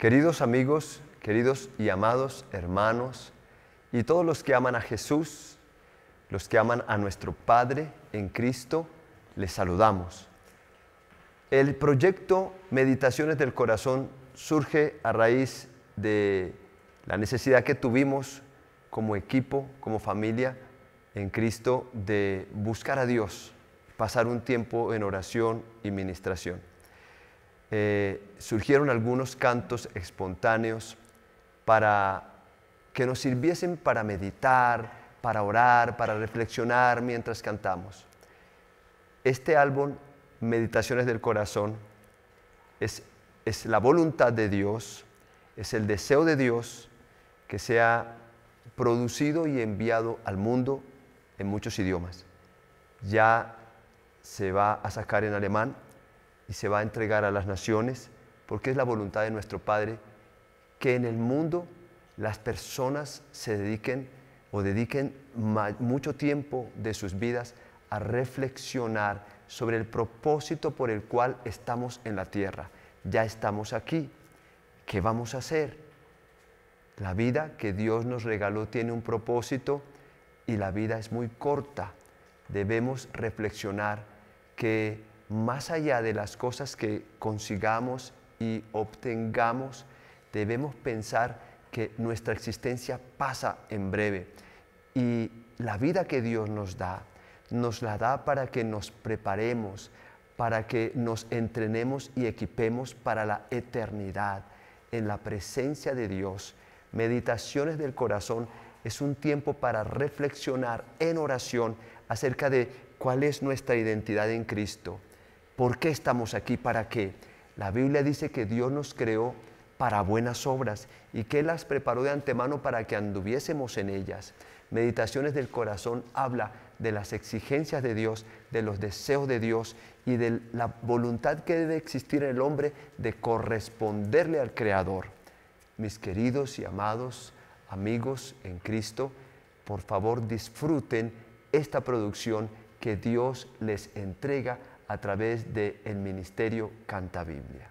Queridos amigos, queridos y amados hermanos, y todos los que aman a Jesús, los que aman a nuestro Padre en Cristo, les saludamos. El proyecto Meditaciones del Corazón surge a raíz de la necesidad que tuvimos como equipo, como familia en Cristo, de buscar a Dios, pasar un tiempo en oración y ministración. Eh, surgieron algunos cantos espontáneos para que nos sirviesen para meditar, para orar, para reflexionar mientras cantamos. Este álbum, Meditaciones del Corazón, es, es la voluntad de Dios, es el deseo de Dios que sea producido y enviado al mundo en muchos idiomas. Ya se va a sacar en alemán y se va a entregar a las naciones, porque es la voluntad de nuestro Padre que en el mundo las personas se dediquen o dediquen mucho tiempo de sus vidas a reflexionar sobre el propósito por el cual estamos en la tierra. Ya estamos aquí. ¿Qué vamos a hacer? La vida que Dios nos regaló tiene un propósito y la vida es muy corta. Debemos reflexionar que más allá de las cosas que consigamos y obtengamos, debemos pensar que nuestra existencia pasa en breve y la vida que Dios nos da, nos la da para que nos preparemos, para que nos entrenemos y equipemos para la eternidad en la presencia de Dios. Meditaciones del corazón es un tiempo para reflexionar en oración acerca de cuál es nuestra identidad en Cristo ¿Por qué estamos aquí? ¿Para qué? La Biblia dice que Dios nos creó para buenas obras y que las preparó de antemano para que anduviésemos en ellas. Meditaciones del corazón habla de las exigencias de Dios, de los deseos de Dios y de la voluntad que debe existir en el hombre de corresponderle al Creador. Mis queridos y amados amigos en Cristo, por favor disfruten esta producción que Dios les entrega a través del el ministerio Canta Biblia.